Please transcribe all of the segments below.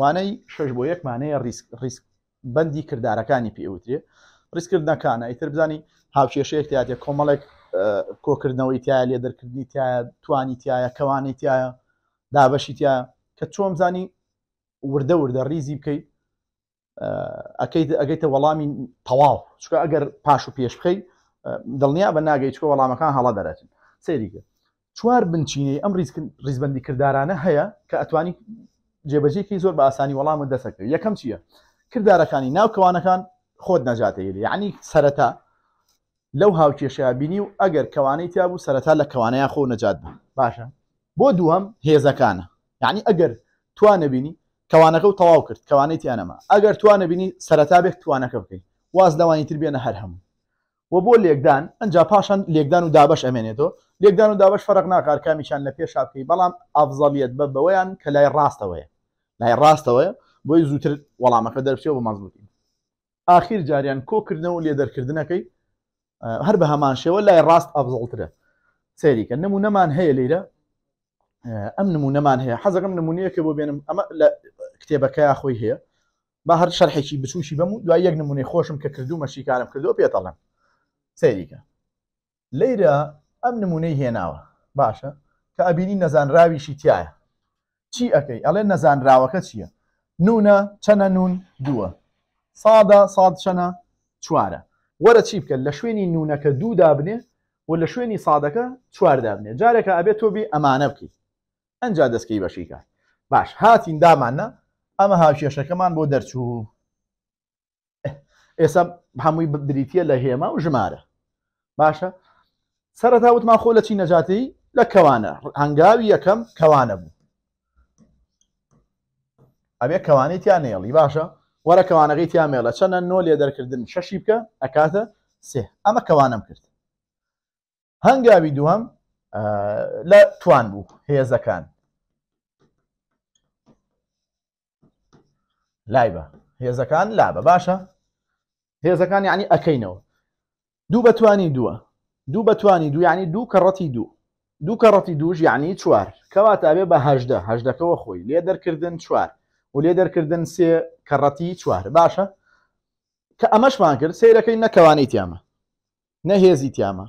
وانەی شش بۆ یەکمانەیە ریسک بەندی کردارەکانی پێوترێ ڕیسکردنەکانە ئیتر بزانی هاوکێشەیەک تاتێ کۆمەڵێک کۆکردنەوەی تایە لێدرکردنی تایە توانی تایە کەوانی تایە دابەشی تایە کە چۆم زانی وردە وردە ریزی بکەیت ئەەکەیت ئەگەیتە وەڵامی تەواو چکە ئەگەر پاش و پێش بخەی دڵنیا بە ناگەیت چکە وەڵامەکان هەڵا دەرەتن سێریگە چوار بنچینەی ئەم ریزبندی کردارانە هەیە کە ئەتوانی جێبەجێکی زۆر بە ئاسانی وەڵام دەسەکرد یەکەم چییە کردارەکانی ناوکەوانەکان خۆت نەجاتەیە یعنی سەرەتا لەو هاوکێشیابینی و ئەگەر کەوانەی تیا بوو سەرەتا لە کەوانەیە خۆ نەجات باشە بۆ دووەم هێزەکانە یعنی ئەگەر توانە بینی کەوانەکە و تەواو کرد کەوانەی تیانەما ئەگەر توانە بینی سەرەتا بێک توانەکە بکەیت واز داوانی تر بێنە هەر هەموو وە بۆ لێکدان ئەجا پاشان لێکدان و دابش ئەمێنێتەوە لێکدان و دابش فەرق ناکارکامیشان لە پێش بکەی بەڵام ئافزەڵیت بە بەوەیان کە لای ڕاستەوەیە لای ڕاستەوەە بۆی زووتر وەڵامەکە دەرچێ بە مەزبووتی ئاخیر جاریان کۆکردنەوە لێ دەرکردنەکەی هەر بە هەمان شێوە لای ڕاست ئەفزڵترە سێریکە نمونەمان هەیە لەیرە ئەم نمونەمان هەیە حەزەکەم نمونونەیەکە بۆ بێنم ئەمە لە کتێبەکەی خۆی هەیە با هەر شەرحێکی بچوشی بەم و دوای یەک نمونی خۆشم کە کردو مەشیکارم کردو پێتەڵم سێریکە لەیرە ئەم نمونەی هێناوە باشە کە ئەبینی نەزانراویشی تایە چی ئەەکەی ئەڵێ نەزانراوەکە چییە نونە چەنە نون دووە سادە ساد چەنە چوارە وەرە چی بکە لە شوێنی نونەکە دوو دابنێ و لە شوێنی سادەکە چوار دابنێ جارێکە ئەبێت تۆبی ئەمانە بکەیت ئەنج دەستکەی بەشی کار باش هاتین دامانە ئەمە هاوشێشەکەمان بۆ دەرچوو ئێستا هەمووی بریتە لە هێما و ژمارە باشە سەرەتا وتمان خۆ لە چی نەجاتی لە کەوانە هەنگاوی یەکەم کەوانە بوو ئەبێ کەوانەی تیان نێڵی باشە وەرە کەوانەکەی تیان مێڵە چەنە نۆ لێ دەرکردن شەشی بکە ئەکاتە سێ ئەمە کەوانم کرد هەنگاوی دووەم لە توان بوو هێزەکان لایبە هێزەکان لابە باشە هێزەکان یعنی ئەەکەینەوە دوو بەتوانی دووە دوو بەتوانی دوو یعنی دوو کەڕەتی دوو دوو کەڕەتی دوژ یعنی چوار کەواتابێ بەهدەهدەکەەوە خۆی لێ دەرکردن چوار و لێ دەرکردن سێ کەڕەتی چوار باشە کە ئەمەشمان کرد سیرەکەی نەکەوانەی تیامە نەهێزی تیامە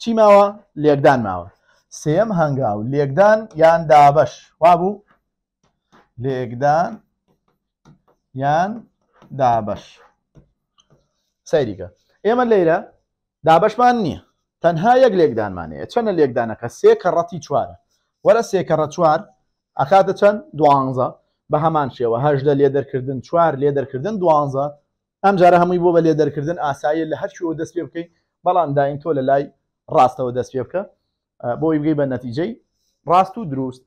چی ماوە لێکدان ماوە سێم هەنگاو لێکدان یان دابش وا بوو لێکدان یان دابش سەیریکە ئێمە لەیرە دابشمان نییە تەنها یەک لێکدانمانەیە چەنە لێکدانەکە سێ کەڕەتی چوارە وەرە سێکەڕە چوار ئەخاتە چەند دوانزە بە هەمان شێوە هەشدە لێدەرکردن چوار لێدەرکردن دوانزە ئەمجارە هەمووی بۆ بە لێدەرکردن ئاساییە لە هەرچیەوە دەست پێ بکەین بەڵام داین تۆ لە لای ڕاستەوە دەست پێ بکە بۆی بگەی بە نەتیجەی ڕاست و دروست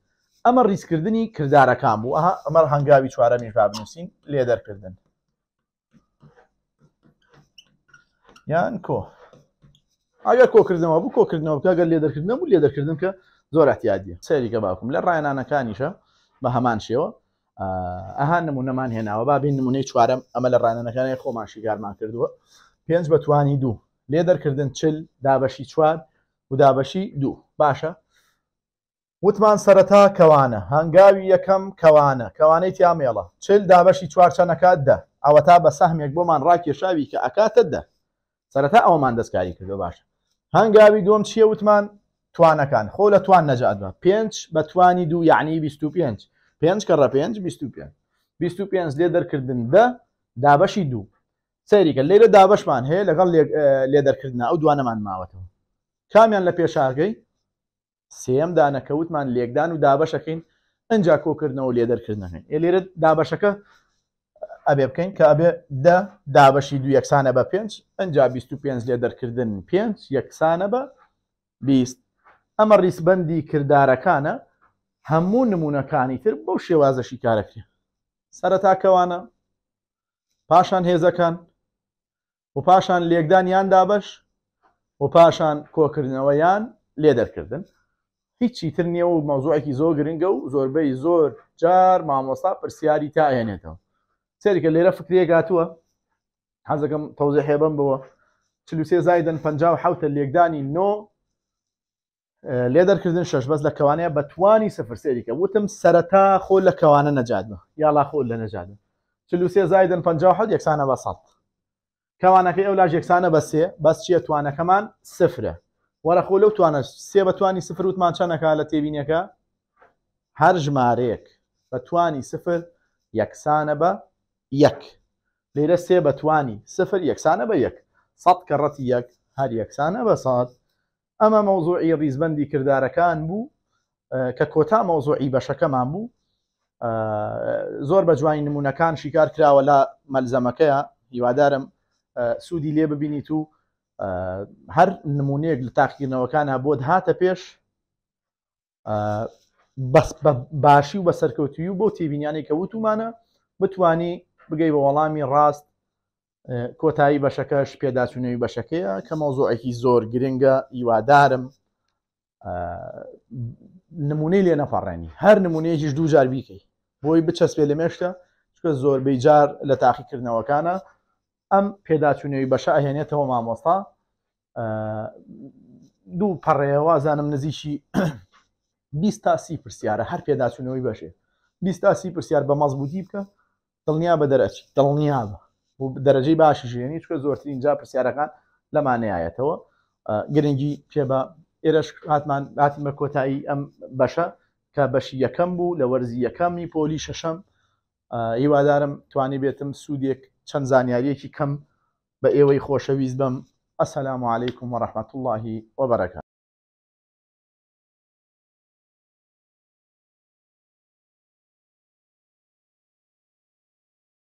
ئەمە ڕیسکردنی کردارەکان بوو ئەها ئەمە هەنگاوی چوارە میژرا بنووسین لێدەرکردن یان کۆ ئایا کۆکردنەوە بوو کۆکردنەوە بکەگەر لێدەکردن بوو لێدەکردن کە زۆر ئەتیادیە سەریکە باکم لە ڕایانانەکانیشە بە هەمان شێوە ئەها نمونەمان هێناوە بابین نمونەی چوارەم ئەمە لە ڕانەکانی خۆماشیگارمان کردووە پێنج بەتوانی دوو لێ دەرکردن چل دابەشی چوار ودابەشی دوو باشە وتمان سەرەتا کەوانە هەنگاوی یەکەم کەوانە کەوانەی تیامێڵە چل دابەشی چوارچەنەکات دە ئەوە تا بە سەهمێک بۆمان ڕاکێشاوی کە ئەکاتە دە سەرەتا ئەومان دەستکاری کردو باشە هەنگاوی دوم چیە وتمان توانەکان خۆ لە توان نەجاتوە پێنج بە توانی دوو یعنی 25 پێنج کەڕە پێنج بیست پێنج لێ دەرکردن دە دابەشی دوو سەریکە لێرە دابشمان هەیە لەگەڵ لێدەرکردن ئەو دوانەمان ماوەتەوە کامیان لە پێشارگەی سێم دانەکەوتمان لێکدان و دابەشەکەین ئەجا کۆکردنەوە لێدەرکردنەکەین لێرە دابەشەکە ئەبێ بکەین کە ئەبێ دە دابەشی دو یەکسانە بە پێنج ئەجا 25 لێ دەرکردن پێنج یەکسانە بە بیست ئەمە ریسبندی کردارەکانە هەموو نمونونەکانی تر بەو شێوازەشی کارەکرێ سەرەتا کەوانە پاشان هێزەکان و پاشان لێکدانیان دابش و پاشان کۆکردنەوەیان لێ دەرکردن هیچی تر نییە و مەوزوعێکی زۆر گرنگە و زۆربەی زۆر جار مامۆستا پرسیاری تا ئەێنێتەوە سەرکە لێرە فکرێکاتوە حەزەکەم تەوزە هێبم بەوە چلوسێ زایدن پ حوتە لێکدانی نۆ لێ دەرکردن شش بەس لە کەوانەیە بە توانی سەفرسێریکە وتم سەرەتا خۆ لە کەوانە نەجادمە یاڵا خۆ لە نەجادن چلووسێ زایدن 5 یەکسانە بە سەڵ کەوانەکەی ئەو لاژ یەکسانە بە سێ بەس چیە توانەکەمان سفرە وەرە خۆ لەو توانە سێ بەتوانی سفر وتمان چەندەکە لە تێبینەکە هەر ژمارەیەک بە توانی سفر یەکسانە بە یەک لێرە سێ بەتوانی سفر یەکسانە بە یەک سەد کە ڕەتی یەک هەر یەکسانە بە سات ئەمە مەوزوعی ریزبندی کردارەکان بوو کە کۆتا مەوزوعی بەشەکەمان بوو زۆر بە جوانی نمونونەکان شیکار کراوە لە مەلزەمەکەیە هیوادارم سوودی لێ ببینیت و هەر نمونونەیەک لە تاقیرنەوەکان هەبت هاتە پێش باشی و بە سەرکەوتی و بۆ تێبینیانی کە وتومانە بتانی بگەی بە وەڵامی ڕاست کۆتایی بەشەکەش پێداچوونەوەی بەشەکەیە کە مەوزۆعێکی زۆر گرنگە هیوادارم نمونەی لێ نەپەڕێنی هەر نمونەیەکیش دوو جار بیکەی بۆی بچەسپێ لە مێشتە چکە زۆربەی جار لە تاقیکردنەوەکانە ئەم پێداچوونەوەی بەشە ئەهێنێتەوە مامۆستا دوو پەڕێەوە زانم نزیشی 20 تا سی پرسیارە هەر پێداچوونەوەی بەشێ 20 تا سی پرسیار بە مەزبووتی بکە دڵنیا بە دەرەچ دڵنیا بە دەرەجەی باشی ژێنی چکە زۆرتر اینجا پرسیارەکان لەمانایەتەوە گرنگی پێ بە ئێرەش هاتمان هاتیمە کۆتایی ئەم بەشە کە بەشی یەکەم بوو لە وەرزی یەکەمی پۆلی شەشەم هیوادارم توانی بێتم سوودێک چەند زانیاریەکی کەم بە ئێوەی خۆشەویست بەم ئەسەلام عیکم و ڕحمەت اللهی وبەرەکە